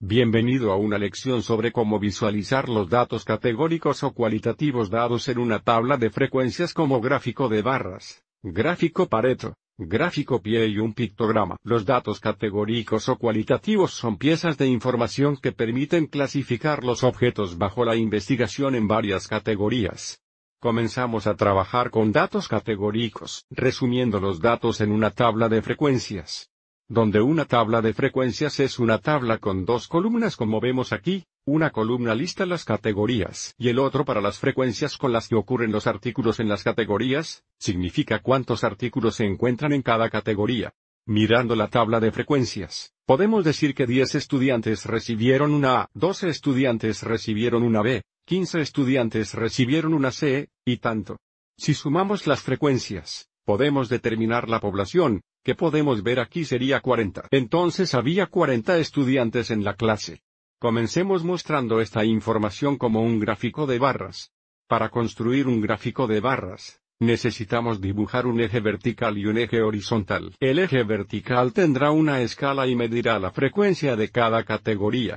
Bienvenido a una lección sobre cómo visualizar los datos categóricos o cualitativos dados en una tabla de frecuencias como gráfico de barras, gráfico Pareto, gráfico pie y un pictograma. Los datos categóricos o cualitativos son piezas de información que permiten clasificar los objetos bajo la investigación en varias categorías. Comenzamos a trabajar con datos categóricos, resumiendo los datos en una tabla de frecuencias donde una tabla de frecuencias es una tabla con dos columnas como vemos aquí, una columna lista las categorías y el otro para las frecuencias con las que ocurren los artículos en las categorías, significa cuántos artículos se encuentran en cada categoría. Mirando la tabla de frecuencias, podemos decir que 10 estudiantes recibieron una A, 12 estudiantes recibieron una B, 15 estudiantes recibieron una C, y tanto. Si sumamos las frecuencias, podemos determinar la población, que podemos ver aquí sería 40. Entonces había 40 estudiantes en la clase. Comencemos mostrando esta información como un gráfico de barras. Para construir un gráfico de barras, necesitamos dibujar un eje vertical y un eje horizontal. El eje vertical tendrá una escala y medirá la frecuencia de cada categoría.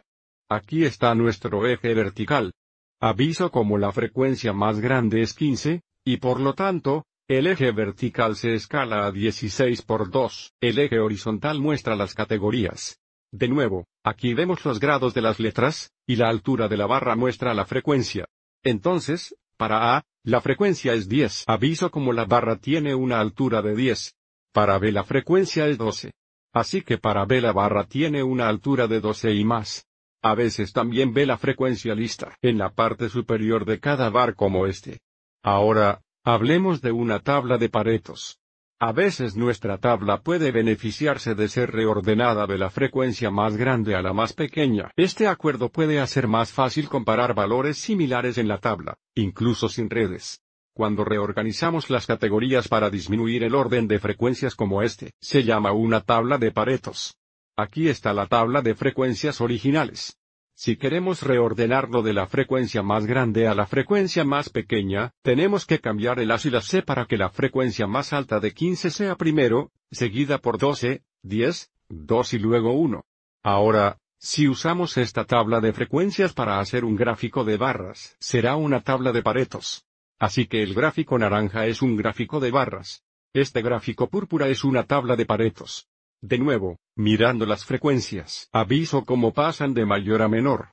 Aquí está nuestro eje vertical. Aviso como la frecuencia más grande es 15, y por lo tanto, el eje vertical se escala a 16 por 2, el eje horizontal muestra las categorías. De nuevo, aquí vemos los grados de las letras, y la altura de la barra muestra la frecuencia. Entonces, para A, la frecuencia es 10. Aviso como la barra tiene una altura de 10. Para B la frecuencia es 12. Así que para B la barra tiene una altura de 12 y más. A veces también ve la frecuencia lista en la parte superior de cada bar como este. Ahora, Hablemos de una tabla de Paretos. A veces nuestra tabla puede beneficiarse de ser reordenada de la frecuencia más grande a la más pequeña. Este acuerdo puede hacer más fácil comparar valores similares en la tabla, incluso sin redes. Cuando reorganizamos las categorías para disminuir el orden de frecuencias como este, se llama una tabla de Paretos. Aquí está la tabla de frecuencias originales. Si queremos reordenarlo de la frecuencia más grande a la frecuencia más pequeña, tenemos que cambiar el A C para que la frecuencia más alta de 15 sea primero, seguida por 12, 10, 2 y luego 1. Ahora, si usamos esta tabla de frecuencias para hacer un gráfico de barras, será una tabla de paretos. Así que el gráfico naranja es un gráfico de barras. Este gráfico púrpura es una tabla de paretos. De nuevo, mirando las frecuencias, aviso cómo pasan de mayor a menor.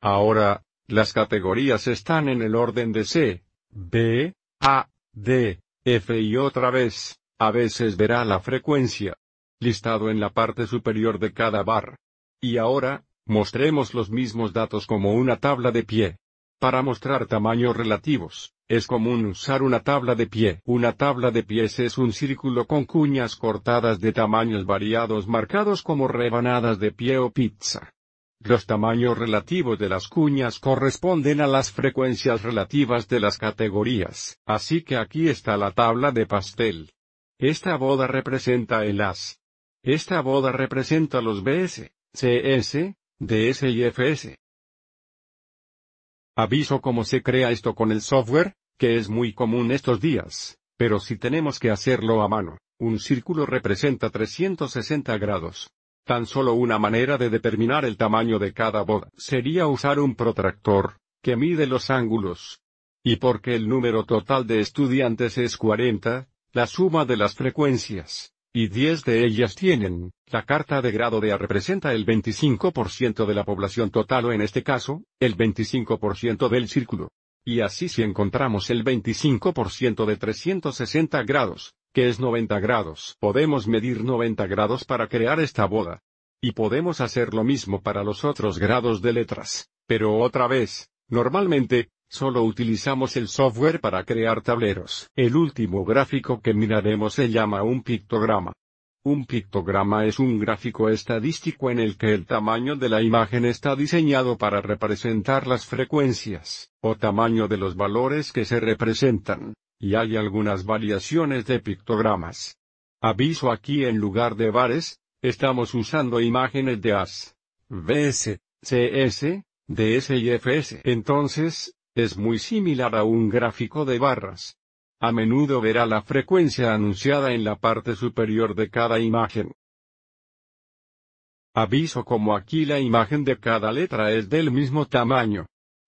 Ahora, las categorías están en el orden de C, B, A, D, F y otra vez, a veces verá la frecuencia listado en la parte superior de cada bar. Y ahora, mostremos los mismos datos como una tabla de pie. Para mostrar tamaños relativos, es común usar una tabla de pie. Una tabla de pies es un círculo con cuñas cortadas de tamaños variados marcados como rebanadas de pie o pizza. Los tamaños relativos de las cuñas corresponden a las frecuencias relativas de las categorías, así que aquí está la tabla de pastel. Esta boda representa el as. Esta boda representa los BS, CS, DS y FS. Aviso cómo se crea esto con el software, que es muy común estos días, pero si tenemos que hacerlo a mano, un círculo representa 360 grados. Tan solo una manera de determinar el tamaño de cada boda sería usar un protractor, que mide los ángulos. Y porque el número total de estudiantes es 40, la suma de las frecuencias, y 10 de ellas tienen, la carta de grado de A representa el 25% de la población total o en este caso, el 25% del círculo. Y así si encontramos el 25% de 360 grados, que es 90 grados, podemos medir 90 grados para crear esta boda. Y podemos hacer lo mismo para los otros grados de letras, pero otra vez, normalmente, Solo utilizamos el software para crear tableros. El último gráfico que miraremos se llama un pictograma. Un pictograma es un gráfico estadístico en el que el tamaño de la imagen está diseñado para representar las frecuencias, o tamaño de los valores que se representan, y hay algunas variaciones de pictogramas. Aviso aquí en lugar de bares, estamos usando imágenes de AS, bs, CS, DS y FS. Entonces, es muy similar a un gráfico de barras. A menudo verá la frecuencia anunciada en la parte superior de cada imagen. Aviso como aquí la imagen de cada letra es del mismo tamaño.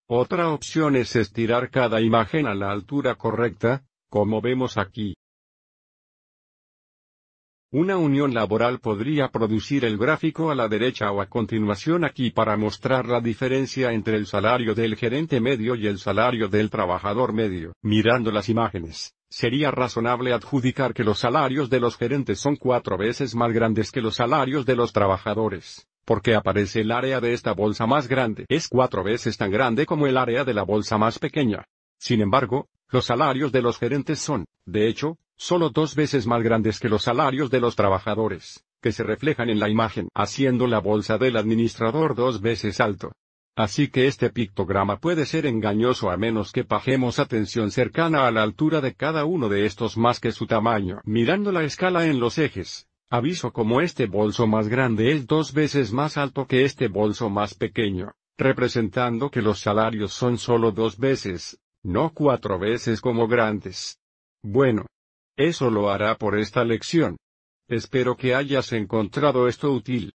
Otra opción es estirar cada imagen a la altura correcta, como vemos aquí. Una unión laboral podría producir el gráfico a la derecha o a continuación aquí para mostrar la diferencia entre el salario del gerente medio y el salario del trabajador medio. Mirando las imágenes, sería razonable adjudicar que los salarios de los gerentes son cuatro veces más grandes que los salarios de los trabajadores porque aparece el área de esta bolsa más grande. Es cuatro veces tan grande como el área de la bolsa más pequeña. Sin embargo, los salarios de los gerentes son, de hecho, solo dos veces más grandes que los salarios de los trabajadores, que se reflejan en la imagen, haciendo la bolsa del administrador dos veces alto. Así que este pictograma puede ser engañoso a menos que pajemos atención cercana a la altura de cada uno de estos más que su tamaño. Mirando la escala en los ejes, aviso como este bolso más grande es dos veces más alto que este bolso más pequeño, representando que los salarios son solo dos veces, no cuatro veces como grandes. Bueno, eso lo hará por esta lección. Espero que hayas encontrado esto útil.